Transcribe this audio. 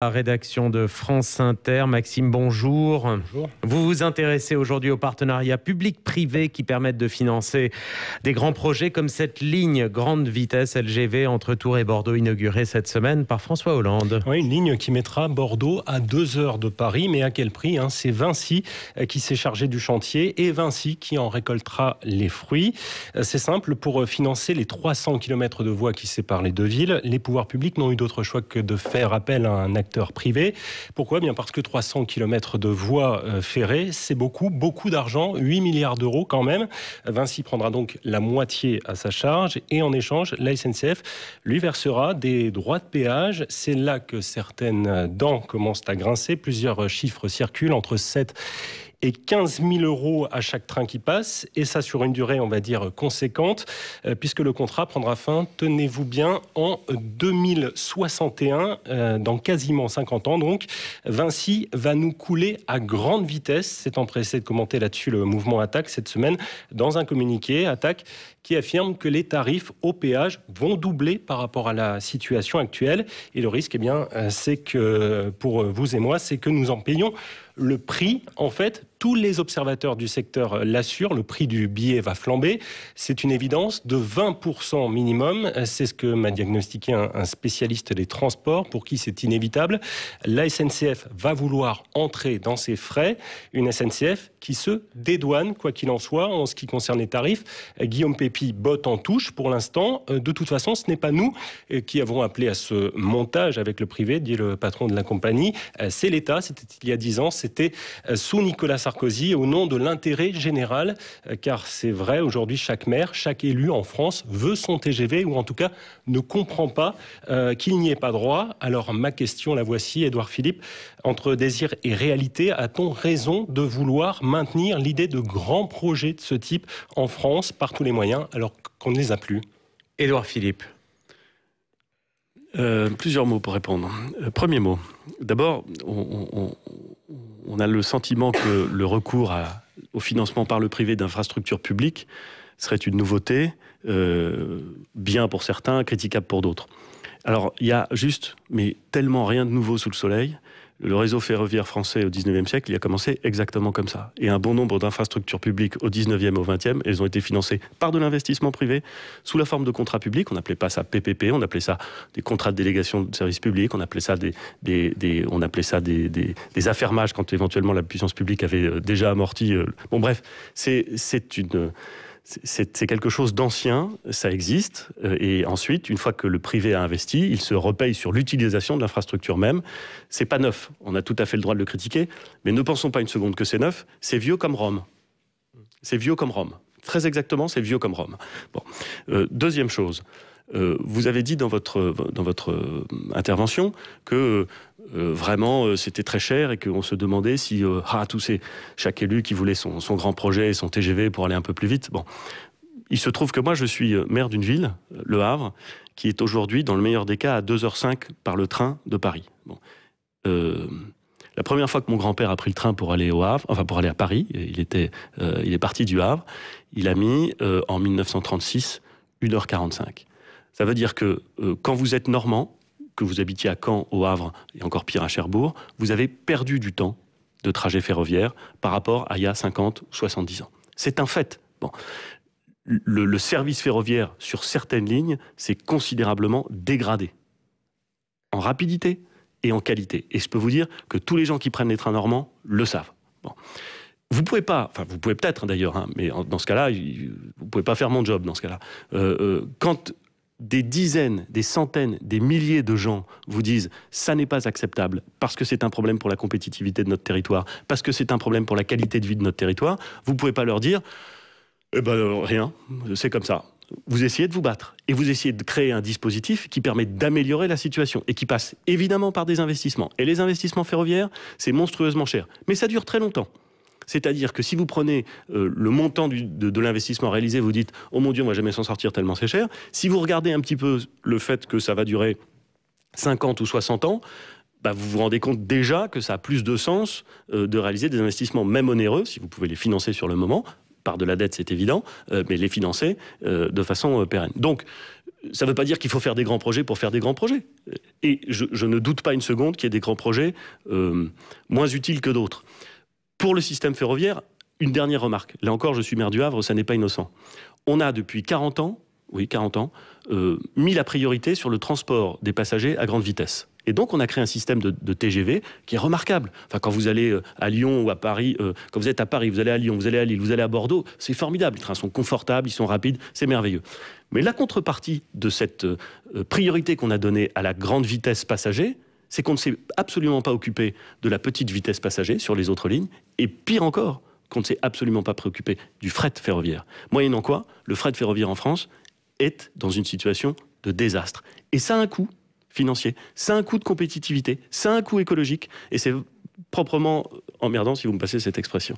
La rédaction de France Inter, Maxime, bonjour. Bonjour. Vous vous intéressez aujourd'hui aux partenariats public-privé qui permettent de financer des grands projets comme cette ligne grande vitesse LGV entre Tours et Bordeaux inaugurée cette semaine par François Hollande. Oui, une ligne qui mettra Bordeaux à deux heures de Paris, mais à quel prix hein C'est Vinci euh, qui s'est chargé du chantier et Vinci qui en récoltera les fruits. Euh, c'est simple, pour euh, financer les 300 km de voies qui séparent les deux villes, les pouvoirs publics n'ont eu d'autre choix que de faire appel à un privé. Pourquoi Bien parce que 300 km de voies euh, ferrées, c'est beaucoup, beaucoup d'argent, 8 milliards d'euros quand même. Vinci prendra donc la moitié à sa charge et en échange, la SNCF lui versera des droits de péage. C'est là que certaines dents commencent à grincer. Plusieurs chiffres circulent entre 7 et et 15 000 euros à chaque train qui passe, et ça sur une durée, on va dire, conséquente, euh, puisque le contrat prendra fin, tenez-vous bien, en 2061, euh, dans quasiment 50 ans. Donc, Vinci va nous couler à grande vitesse. C'est empressé de commenter là-dessus le mouvement Attaque cette semaine dans un communiqué Attaque qui affirme que les tarifs au péage vont doubler par rapport à la situation actuelle. Et le risque, eh bien, euh, c'est que pour vous et moi, c'est que nous en payons le prix, en fait, tous les observateurs du secteur l'assurent, le prix du billet va flamber. C'est une évidence de 20% minimum. C'est ce que m'a diagnostiqué un spécialiste des transports pour qui c'est inévitable. La SNCF va vouloir entrer dans ses frais. Une SNCF qui se dédouane, quoi qu'il en soit, en ce qui concerne les tarifs. Guillaume Pépi botte en touche pour l'instant. Euh, de toute façon, ce n'est pas nous euh, qui avons appelé à ce montage avec le privé, dit le patron de la compagnie. Euh, c'est l'État. C'était il y a 10 ans. C'était sous Nicolas au nom de l'intérêt général, euh, car c'est vrai, aujourd'hui, chaque maire, chaque élu en France veut son TGV, ou en tout cas ne comprend pas euh, qu'il n'y ait pas droit. Alors ma question, la voici, edouard Philippe, entre désir et réalité, a-t-on raison de vouloir maintenir l'idée de grands projets de ce type en France par tous les moyens, alors qu'on ne les a plus Édouard Philippe. Euh, plusieurs mots pour répondre. premier mot. D'abord, on on a le sentiment que le recours au financement par le privé d'infrastructures publiques serait une nouveauté, euh, bien pour certains, critiquable pour d'autres. Alors, il y a juste, mais tellement rien de nouveau sous le soleil, le réseau ferroviaire français au 19e siècle, il a commencé exactement comme ça. Et un bon nombre d'infrastructures publiques au 19e, au 20e, elles ont été financées par de l'investissement privé sous la forme de contrats publics. On n'appelait pas ça PPP, on appelait ça des contrats de délégation de services publics, on appelait ça des, des, on appelait ça des, des, des, affermages quand éventuellement la puissance publique avait euh, déjà amorti. Euh, bon, bref, c'est une c'est quelque chose d'ancien, ça existe. Euh, et ensuite, une fois que le privé a investi, il se repaye sur l'utilisation de l'infrastructure même. C'est pas neuf. On a tout à fait le droit de le critiquer. Mais ne pensons pas une seconde que c'est neuf. C'est vieux comme Rome. C'est vieux comme Rome. Très exactement, c'est vieux comme Rome. Euh, deuxième chose. Euh, vous avez dit dans votre, euh, intervention que euh, vraiment c'était très cher et qu'on se demandait si ah, tous ces, chaque élu qui voulait son, grand projet et son TGV pour aller un peu plus vite. Bon, il se trouve que moi je suis maire d'une ville, Le Havre, qui est aujourd'hui dans le meilleur des cas à 2h05 par le train de Paris. la première fois que mon grand-père a pris le train pour aller au Havre, enfin pour aller à Paris, il, était, il est parti du Havre, il a mis en 1936 1h45. Ça veut dire que euh, quand vous êtes normand, que vous habitiez à Caen, au Havre et encore pire à Cherbourg, vous avez perdu du temps de trajet ferroviaire par rapport à il y a 50 ou 70 ans. C'est un fait. Bon. Le, service ferroviaire sur certaines lignes s'est considérablement dégradé en rapidité et en qualité. Et je peux vous dire que tous les gens qui prennent les trains normands le savent. Bon. Vous pouvez pas, enfin vous pouvez peut-être hein, d'ailleurs, hein, mais dans ce cas-là, vous pouvez pas faire mon job dans ce cas-là. Euh, euh, quand des dizaines, des centaines, des milliers de gens vous disent ça n'est pas acceptable parce que c'est un problème pour la compétitivité de notre territoire, parce que c'est un problème pour la qualité de vie de notre territoire, vous ne pouvez pas leur dire eh ben euh, rien, c'est comme ça. Vous essayez de vous battre et vous essayez de créer un dispositif qui permet d'améliorer la situation et qui passe évidemment par des investissements. Et les investissements ferroviaires, c'est monstrueusement cher, mais ça dure très longtemps. C'est-à-dire que si vous prenez euh, le montant de, l'investissement réalisé, vous dites Oh mon Dieu, on va jamais s'en sortir tellement c'est cher. Si vous regardez un petit peu le fait que ça va durer 50 ou 60 ans, bah, vous vous rendez compte déjà que ça a plus de sens euh, de réaliser des investissements même onéreux, si vous pouvez les financer sur le moment, par de la dette c'est évident, euh, mais les financer de façon pérenne. Donc ça ne veut pas dire qu'il faut faire des grands projets pour faire des grands projets. Et je ne doute pas une seconde qu'il y ait des grands projets moins utiles que d'autres. Pour le système ferroviaire, une dernière remarque. Là encore, je suis maire du Havre, ça n'est pas innocent. On a depuis 40 ans, oui, 40 ans, euh, mis la priorité sur le transport des passagers à grande vitesse. Et donc, on a créé un système de, TGV qui est remarquable. Enfin, quand vous allez euh, à Lyon ou à Paris, euh, quand vous êtes à Paris, vous allez à Lyon, vous allez à Lille, vous allez à Bordeaux, c'est formidable. Les trains sont confortables, ils sont rapides, c'est merveilleux. Mais la contrepartie de cette priorité qu'on a donnée à la grande vitesse passager, c'est qu'on ne s'est absolument pas occupé de la petite vitesse passager sur les autres lignes et pire encore, qu'on ne s'est absolument pas préoccupé du fret ferroviaire. Moyennant quoi, le fret ferroviaire en France est dans une situation de désastre. Et ça a un coût financier, ça a un coût de compétitivité, ça a un coût écologique, et c'est proprement emmerdant si vous me passez cette expression.